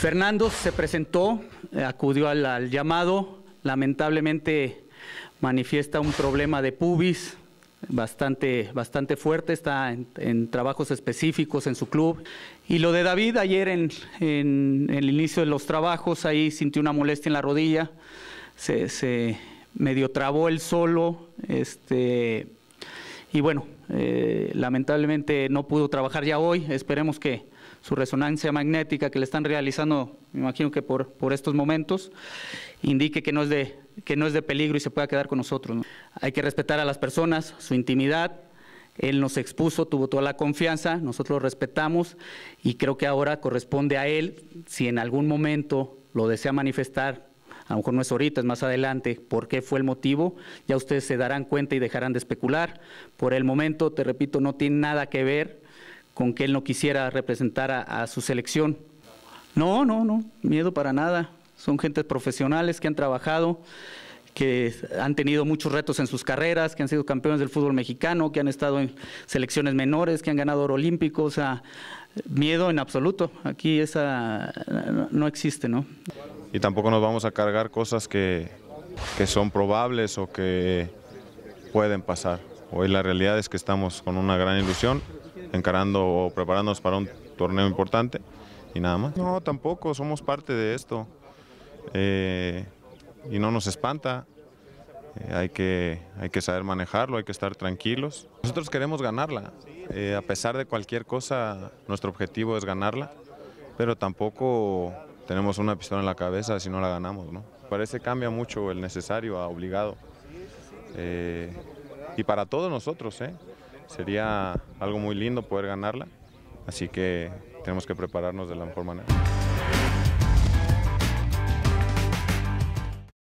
Fernando se presentó, eh, acudió al, llamado, lamentablemente manifiesta un problema de pubis bastante, bastante fuerte, está en, trabajos específicos en su club. Y lo de David, ayer en, el inicio de los trabajos, ahí sintió una molestia en la rodilla, se, medio trabó el solo, este, y bueno, eh, lamentablemente no pudo trabajar ya hoy, esperemos que, su resonancia magnética que le están realizando, me imagino que por, por estos momentos, indique que no, es de, que no es de peligro y se pueda quedar con nosotros. Hay que respetar a las personas, su intimidad, él nos expuso, tuvo toda la confianza, nosotros lo respetamos y creo que ahora corresponde a él, si en algún momento lo desea manifestar, a lo mejor no es ahorita, es más adelante, por qué fue el motivo, ya ustedes se darán cuenta y dejarán de especular. Por el momento, te repito, no tiene nada que ver con que él no quisiera representar a, su selección. No, no, no, miedo para nada. Son gentes profesionales que han trabajado, que han tenido muchos retos en sus carreras, que han sido campeones del fútbol mexicano, que han estado en selecciones menores, que han ganado oro olímpico, o sea, miedo en absoluto. Aquí esa no existe, ¿no? Y tampoco nos vamos a cargar cosas que, que son probables o que pueden pasar. Hoy la realidad es que estamos con una gran ilusión, encarando o preparándonos para un torneo importante y nada más. No, tampoco, somos parte de esto eh, y no nos espanta. Eh, hay, que, hay que saber manejarlo, hay que estar tranquilos. Nosotros queremos ganarla, eh, a pesar de cualquier cosa, nuestro objetivo es ganarla, pero tampoco tenemos una pistola en la cabeza si no la ganamos. ¿no? Parece cambia mucho el necesario a obligado. y para todos nosotros, ¿eh? sería algo muy lindo poder ganarla, así que tenemos que prepararnos de la mejor manera.